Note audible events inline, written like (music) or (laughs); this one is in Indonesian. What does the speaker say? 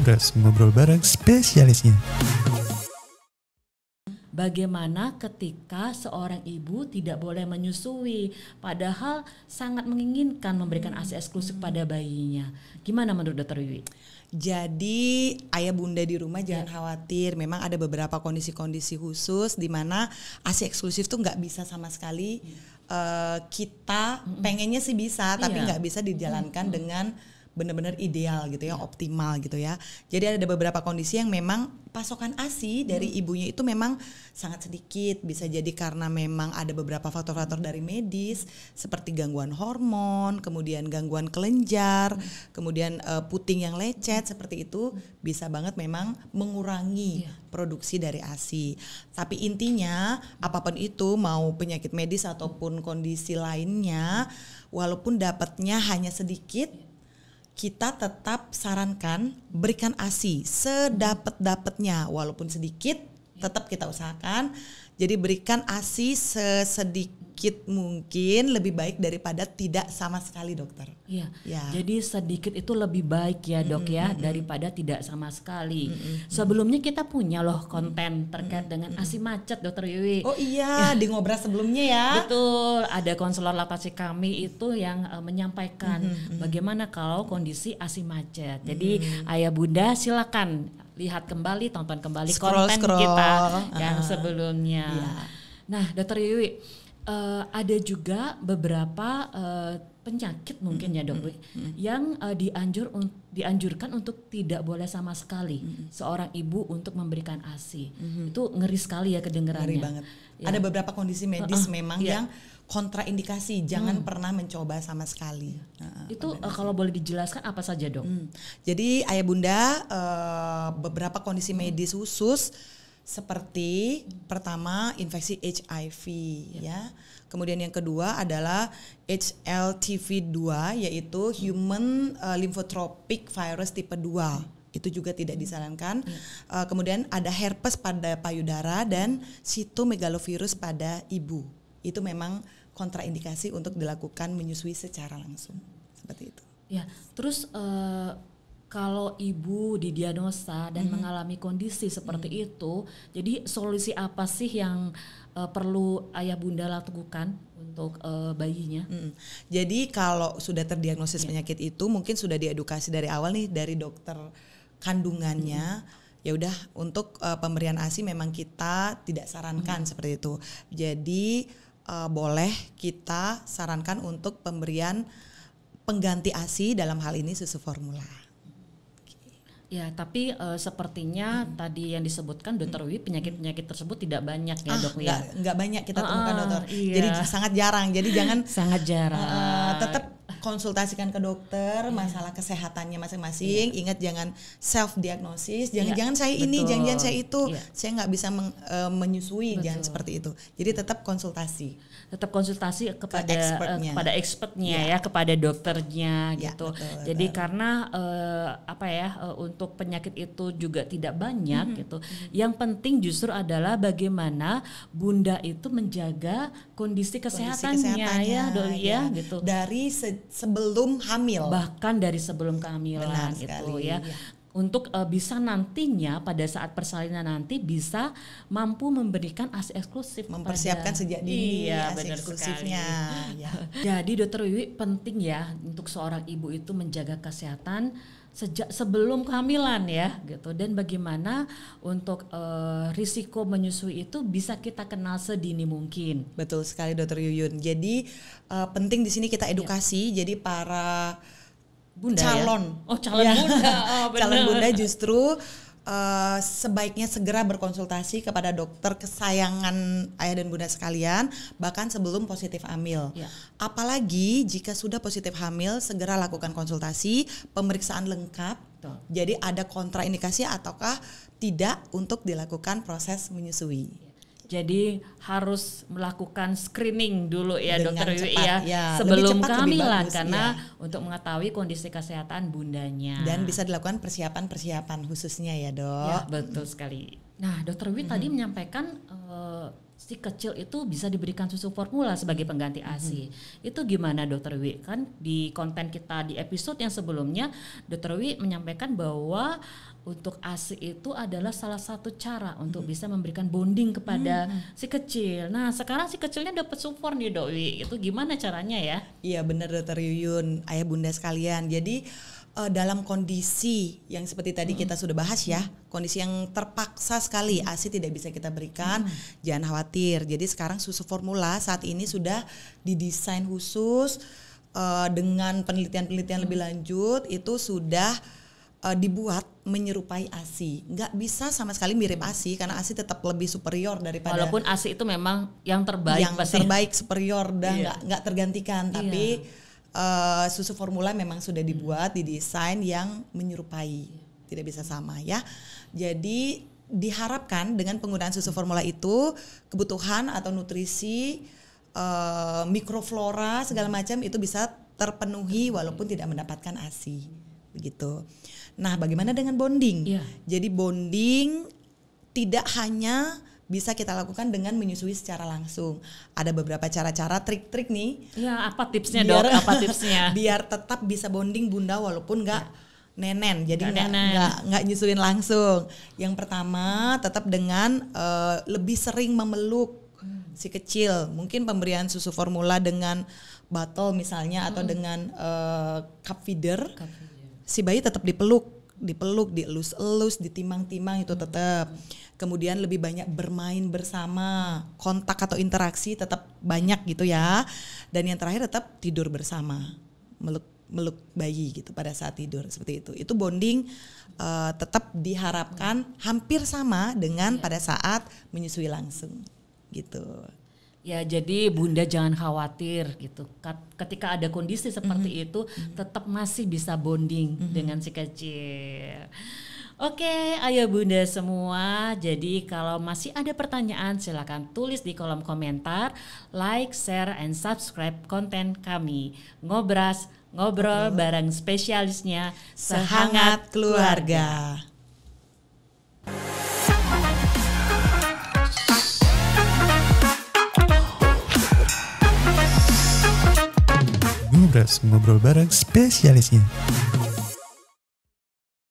Ngobrol, ngobrol bareng spesialisnya. Bagaimana ketika seorang ibu tidak boleh menyusui, padahal sangat menginginkan memberikan ASI eksklusif pada bayinya? Gimana menurut Dokter Wiwi? Jadi ayah bunda di rumah jangan ya. khawatir. Memang ada beberapa kondisi-kondisi khusus di mana ASI eksklusif tuh nggak bisa sama sekali. Ya. Uh, kita hmm. pengennya sih bisa, tapi iya. nggak bisa dijalankan mm dengan benar-benar ideal gitu ya, iya. optimal gitu ya. Jadi ada beberapa kondisi yang memang pasokan ASI dari hmm. ibunya itu memang sangat sedikit, bisa jadi karena memang ada beberapa faktor-faktor dari medis seperti gangguan hormon, kemudian gangguan kelenjar, hmm. kemudian uh, puting yang lecet seperti itu bisa banget memang mengurangi ya. produksi dari ASI. Tapi intinya apapun itu mau penyakit medis ataupun kondisi lainnya walaupun dapatnya hanya sedikit iya kita tetap sarankan berikan ASI sedapat-dapatnya walaupun sedikit Iya. tetap kita usahakan. Jadi berikan ASI sesedikit mungkin lebih baik daripada tidak sama sekali dokter. Iya. Ya. Jadi sedikit itu lebih baik ya dok mm -hmm. ya daripada tidak sama sekali. Mm -hmm. Sebelumnya kita punya loh konten terkait mm -hmm. dengan ASI macet dokter Yui. Oh iya (laughs) ya. di ngobrol sebelumnya ya. Betul. Ada konselor lapasi kami itu yang uh, menyampaikan mm -hmm. bagaimana kalau kondisi ASI macet. Jadi mm -hmm. ayah bunda silakan lihat kembali, tonton kembali scroll, konten scroll. kita yang ah. sebelumnya. Yeah. Nah, Dokter Yuyi uh, eh, ada juga beberapa uh, penyakit mungkin ya dok yang uh, dianjur un, dianjurkan untuk tidak boleh sama sekali mm-hmm. seorang ibu untuk memberikan ASI mm-hmm. itu ngeri sekali ya kedengarannya ngeri banget ya. ada beberapa kondisi medis uh-uh. memang yeah. yang kontraindikasi jangan hmm. pernah mencoba sama sekali nah, itu uh, kalau boleh dijelaskan apa saja dok hmm. jadi ayah bunda uh, beberapa kondisi medis hmm. khusus seperti pertama infeksi HIV ya. ya. Kemudian yang kedua adalah HLTV2 yaitu human uh, lymphotropic virus tipe 2. Hmm. Iya. Itu juga tidak iya. disarankan. Hmm. Uh, kemudian ada herpes pada payudara dan sitomegalovirus pada ibu. Itu memang kontraindikasi untuk dilakukan menyusui secara langsung. Seperti itu. Ya, terus uh kalau ibu didiagnosa dan -hmm. mengalami kondisi seperti -hmm. itu, jadi solusi apa sih yang uh, perlu ayah bunda lakukan untuk uh, bayinya? -hmm. Jadi kalau sudah terdiagnosis yeah. penyakit itu, mungkin sudah diedukasi dari awal nih dari dokter kandungannya. Mm -hmm. Ya udah untuk uh, pemberian ASI memang kita tidak sarankan mm -hmm. seperti itu. Jadi uh, boleh kita sarankan untuk pemberian pengganti ASI dalam hal ini susu formula. Ya, tapi uh, sepertinya hmm. tadi yang disebutkan dokter Wi penyakit-penyakit tersebut tidak banyak ya, ah, Dok ya. Enggak, enggak banyak kita uh, temukan, Dokter. Iya. Jadi sangat jarang. Jadi jangan sangat jarang. Uh, tetap konsultasikan ke dokter yeah. masalah kesehatannya masing-masing. Yeah. Ingat jangan self diagnosis, jangan yeah. jangan saya ini, jangan jangan saya itu, yeah. saya nggak bisa meng, uh, menyusui, Betul. jangan seperti itu. Jadi tetap konsultasi. Tetap konsultasi kepada ke expertnya. kepada expertnya yeah. ya, kepada dokternya yeah, gitu. Betul, Jadi betul. karena uh, apa ya uh, untuk penyakit itu juga tidak banyak mm -hmm. gitu. Mhm. Yang penting justru adalah bagaimana bunda itu menjaga kondisi kesehatannya, kondisi kesehatannya ya, ya, ya, ya gitu. Dari sebelum hamil bahkan dari sebelum kehamilan itu ya. ya untuk uh, bisa nantinya pada saat persalinan nanti bisa mampu memberikan ASI eksklusif mempersiapkan pada, sejak dini iya, ASI eksklusifnya. Ya. (laughs) Jadi dokter Wiwi penting ya untuk seorang ibu itu menjaga kesehatan sejak sebelum kehamilan ya gitu dan bagaimana untuk uh, risiko menyusui itu bisa kita kenal sedini mungkin betul sekali dokter Yuyun jadi uh, penting di sini kita edukasi ya. jadi para bunda ya? calon ya? oh calon ya. bunda (laughs) oh, calon bunda justru Uh, sebaiknya segera berkonsultasi kepada dokter kesayangan ayah dan bunda sekalian bahkan sebelum positif hamil. Ya. Apalagi jika sudah positif hamil segera lakukan konsultasi, pemeriksaan lengkap. Tuh. Jadi ada kontraindikasi ataukah tidak untuk dilakukan proses menyusui. Ya. Jadi harus melakukan screening dulu ya Dengan dokter Wiwi ya, ya sebelum kehamilan karena ya. untuk mengetahui kondisi kesehatan bundanya. Dan bisa dilakukan persiapan-persiapan khususnya ya dok. Ya, betul sekali. Nah dokter Wi -hmm. tadi menyampaikan uh, si kecil itu bisa diberikan susu formula sebagai pengganti ASI. Hmm. Itu gimana Dokter Wi? Kan di konten kita di episode yang sebelumnya Dokter Wi menyampaikan bahwa untuk ASI itu adalah salah satu cara untuk hmm. bisa memberikan bonding kepada hmm. si kecil. Nah, sekarang si kecilnya dapat support nih, Dok Wi. Itu gimana caranya ya? Iya, benar Dokter Yuyun, ayah bunda sekalian. Jadi uh, dalam kondisi yang seperti tadi hmm. kita sudah bahas ya, kondisi yang terpaksa sekali hmm. ASI tidak bisa kita berikan, hmm. jangan khawatir. Jadi sekarang susu formula saat ini sudah didesain khusus uh, dengan penelitian-penelitian hmm. lebih lanjut itu sudah uh, dibuat menyerupai ASI. Nggak bisa sama sekali mirip ASI karena ASI tetap lebih superior daripada Walaupun ASI itu memang yang terbaik yang pasti. terbaik superior dan iya. nggak nggak tergantikan, iya. tapi iya uh, susu formula memang sudah hmm. dibuat, didesain yang menyerupai, iya. tidak bisa sama ya. Jadi diharapkan dengan penggunaan susu formula itu kebutuhan atau nutrisi uh, mikroflora segala hmm. macam itu bisa terpenuhi walaupun tidak mendapatkan ASI begitu. Nah, bagaimana dengan bonding? Yeah. Jadi bonding tidak hanya bisa kita lakukan dengan menyusui secara langsung. Ada beberapa cara-cara trik-trik nih. Iya, apa tipsnya biar, dok? Apa tipsnya? (laughs) biar tetap bisa bonding bunda walaupun nggak ya. nenen, jadi nggak nggak nggak nyusuin langsung. Yang pertama, tetap dengan uh, lebih sering memeluk hmm. si kecil. Mungkin pemberian susu formula dengan bottle misalnya hmm. atau dengan uh, cup feeder, cup feeder. si bayi tetap dipeluk dipeluk, dielus-elus, ditimang-timang itu hmm. tetap kemudian lebih banyak bermain bersama, kontak atau interaksi tetap banyak gitu ya. Dan yang terakhir tetap tidur bersama, meluk meluk bayi gitu pada saat tidur seperti itu. Itu bonding uh, tetap diharapkan hampir sama dengan iya. pada saat menyusui langsung gitu. Ya jadi bunda jangan khawatir gitu. Ketika ada kondisi seperti mm -hmm. itu, mhm. tetap masih bisa bonding mm -hmm. dengan si kecil. Oke, ayo Bunda semua. Jadi kalau masih ada pertanyaan silahkan tulis di kolom komentar, like, share and subscribe konten kami. Ngobras, ngobrol bareng spesialisnya sehangat keluarga. Ngobras, ngobrol bareng spesialisnya.